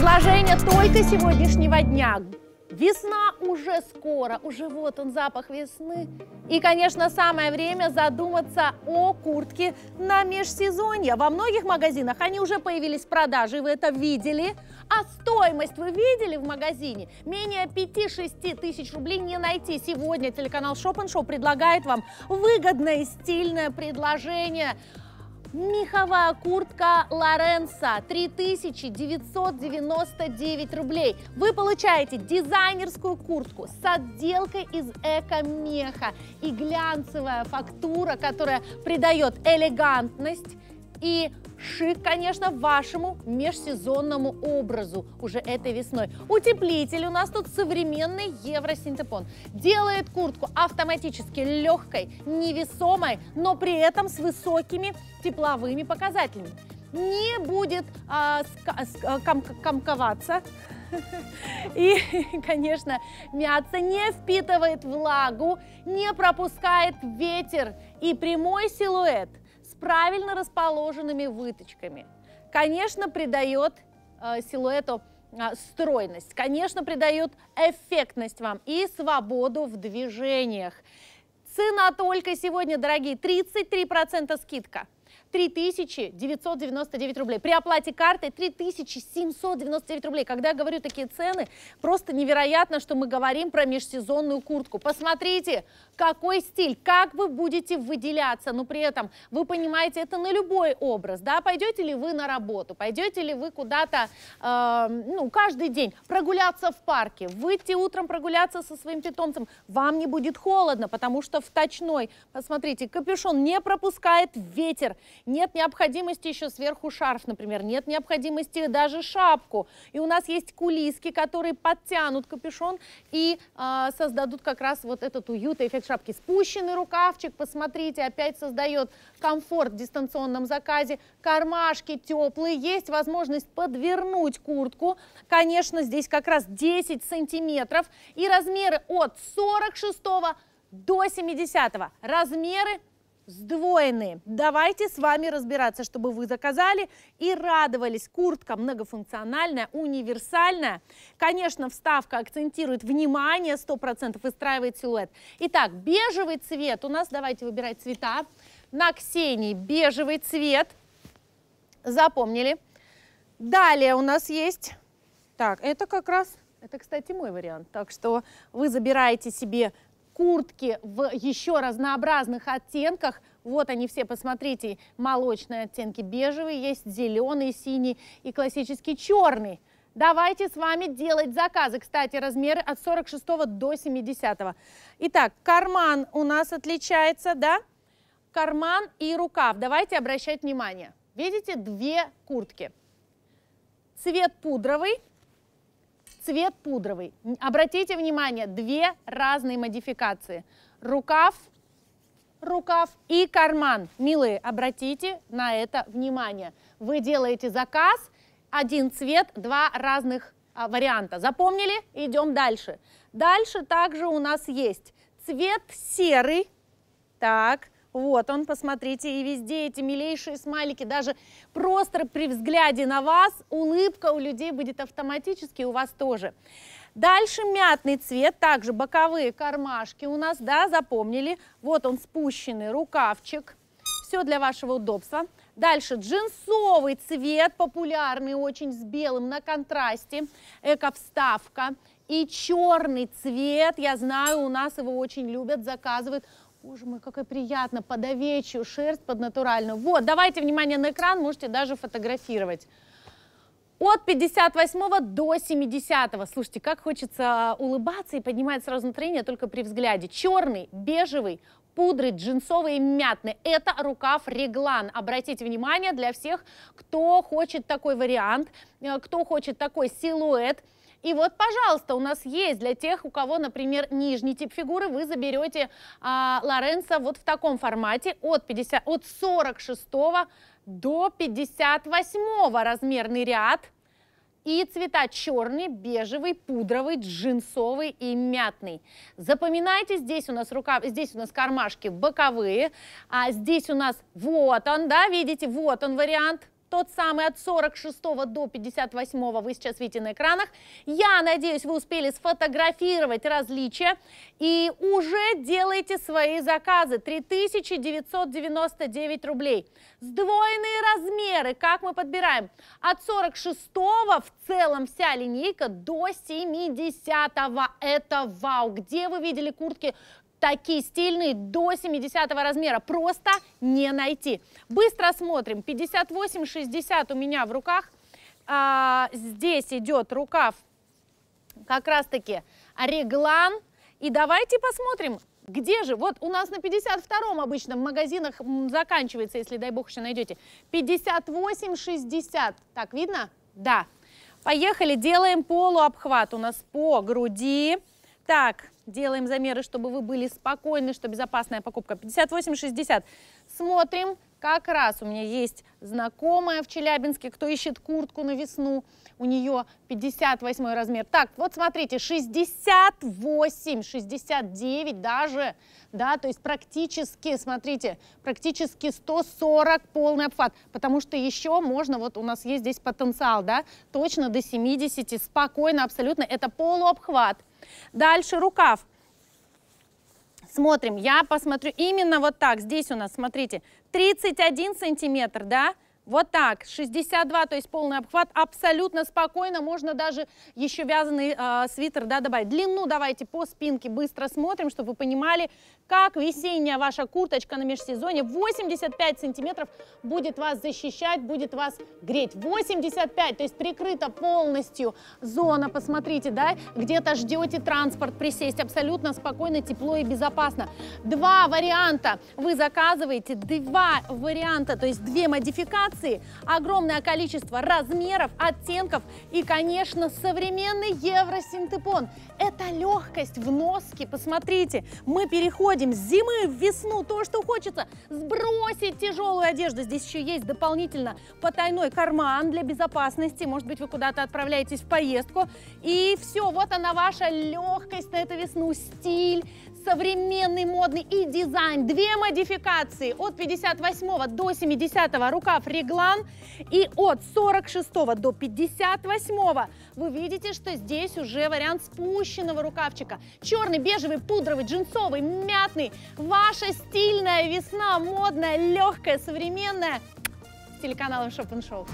Предложение только сегодняшнего дня. Весна уже скоро, уже вот он запах весны. И, конечно, самое время задуматься о куртке на межсезонье. Во многих магазинах они уже появились в продаже, вы это видели. А стоимость вы видели в магазине? Менее 5-6 тысяч рублей не найти. Сегодня телеканал Shop Show предлагает вам выгодное и стильное предложение – Меховая куртка Лоренса 3999 рублей. Вы получаете дизайнерскую куртку с отделкой из эко-меха и глянцевая фактура, которая придает элегантность, и шик, конечно, вашему межсезонному образу уже этой весной. Утеплитель у нас тут современный Евросинтепон. Делает куртку автоматически легкой, невесомой, но при этом с высокими тепловыми показателями. Не будет а, ска- а, а, ком- комковаться, и, конечно, мясо не впитывает влагу, не пропускает ветер и прямой силуэт правильно расположенными выточками. Конечно, придает э, силуэту э, стройность, конечно, придает эффектность вам и свободу в движениях. Цена только сегодня, дорогие, 33% скидка. 3999 рублей. При оплате картой 3799 рублей. Когда я говорю такие цены, просто невероятно, что мы говорим про межсезонную куртку. Посмотрите, какой стиль, как вы будете выделяться, но при этом вы понимаете, это на любой образ, да, пойдете ли вы на работу, пойдете ли вы куда-то, э, ну, каждый день прогуляться в парке, выйти утром прогуляться со своим питомцем, вам не будет холодно, потому что в точной, посмотрите, капюшон не пропускает ветер, нет необходимости еще сверху шарф, например, нет необходимости даже шапку. И у нас есть кулиски, которые подтянут капюшон и э, создадут как раз вот этот уют и эффект шапки. Спущенный рукавчик, посмотрите, опять создает комфорт в дистанционном заказе. Кармашки теплые, есть возможность подвернуть куртку. Конечно, здесь как раз 10 сантиметров и размеры от 46 до 70. -го. Размеры сдвоенные. Давайте с вами разбираться, чтобы вы заказали и радовались. Куртка многофункциональная, универсальная. Конечно, вставка акцентирует внимание 100% выстраивает силуэт. Итак, бежевый цвет. У нас давайте выбирать цвета. На Ксении бежевый цвет. Запомнили. Далее у нас есть... Так, это как раз... Это, кстати, мой вариант. Так что вы забираете себе куртки в еще разнообразных оттенках. Вот они все, посмотрите, молочные оттенки, бежевый есть, зеленый, синий и классический черный. Давайте с вами делать заказы. Кстати, размеры от 46 до 70. -го. Итак, карман у нас отличается, да? Карман и рукав. Давайте обращать внимание. Видите, две куртки. Цвет пудровый, цвет пудровый. Обратите внимание, две разные модификации. Рукав, рукав и карман. Милые, обратите на это внимание. Вы делаете заказ, один цвет, два разных а, варианта. Запомнили? Идем дальше. Дальше также у нас есть цвет серый. Так, вот он, посмотрите, и везде эти милейшие смайлики, даже просто при взгляде на вас улыбка у людей будет автоматически, у вас тоже. Дальше мятный цвет, также боковые кармашки у нас, да, запомнили. Вот он спущенный, рукавчик, все для вашего удобства. Дальше джинсовый цвет, популярный очень, с белым на контрасте, эко-вставка. И черный цвет, я знаю, у нас его очень любят, заказывают. Боже мой, какая приятно, под овечью шерсть, под натуральную. Вот, давайте внимание на экран, можете даже фотографировать. От 58 до 70. -го. Слушайте, как хочется а, улыбаться и поднимать сразу настроение только при взгляде. Черный, бежевый, пудры, джинсовые, мятные. Это рукав реглан. Обратите внимание для всех, кто хочет такой вариант, э, кто хочет такой силуэт. И вот, пожалуйста, у нас есть для тех, у кого, например, нижний тип фигуры, вы заберете а, Лоренца вот в таком формате от, 50, от 46 до 58 размерный ряд. И цвета черный, бежевый, пудровый, джинсовый и мятный. Запоминайте, здесь у нас рука, здесь у нас кармашки боковые, а здесь у нас вот он, да, видите, вот он вариант тот самый от 46 до 58 вы сейчас видите на экранах. Я надеюсь, вы успели сфотографировать различия и уже делаете свои заказы. 3999 рублей. Сдвоенные размеры, как мы подбираем? От 46 в целом вся линейка до 70 -го. Это вау! Где вы видели куртки Такие стильные до 70 размера просто не найти. Быстро смотрим. 58-60 у меня в руках. А, здесь идет рукав как раз-таки реглан. И давайте посмотрим, где же? Вот у нас на 52-м обычно в магазинах заканчивается, если, дай бог, еще найдете. 58-60. Так, видно? Да. Поехали, делаем полуобхват у нас по груди. Так, Делаем замеры, чтобы вы были спокойны, что безопасная покупка. 58-60. Смотрим. Как раз у меня есть знакомая в Челябинске, кто ищет куртку на весну. У нее 58 размер. Так, вот смотрите, 68, 69 даже, да, то есть практически, смотрите, практически 140 полный обхват, потому что еще можно, вот у нас есть здесь потенциал, да, точно до 70, спокойно, абсолютно, это полуобхват. Дальше рукав. Смотрим, я посмотрю именно вот так. Здесь у нас, смотрите, 31 сантиметр, да? Вот так, 62, то есть полный обхват, абсолютно спокойно, можно даже еще вязаный э, свитер да, добавить. Длину давайте по спинке быстро смотрим, чтобы вы понимали, как весенняя ваша курточка на межсезоне 85 сантиметров будет вас защищать, будет вас греть. 85, то есть прикрыта полностью зона, посмотрите, да, где-то ждете транспорт присесть, абсолютно спокойно, тепло и безопасно. Два варианта вы заказываете, два варианта, то есть две модификации, информации, огромное количество размеров, оттенков и, конечно, современный евросинтепон. Это легкость в носке, посмотрите. Мы переходим с зимы в весну, то, что хочется, сбросить тяжелую одежду. Здесь еще есть дополнительно потайной карман для безопасности, может быть, вы куда-то отправляетесь в поездку. И все, вот она ваша легкость на эту весну, стиль, современный, модный и дизайн. Две модификации от 58 до 70 рукав реглан. И от 46 до 58 вы видите, что здесь уже вариант спущенного рукавчика. Черный, бежевый, пудровый, джинсовый, мятный. Ваша стильная весна, модная, легкая, современная с телеканалом Шопен Шоу.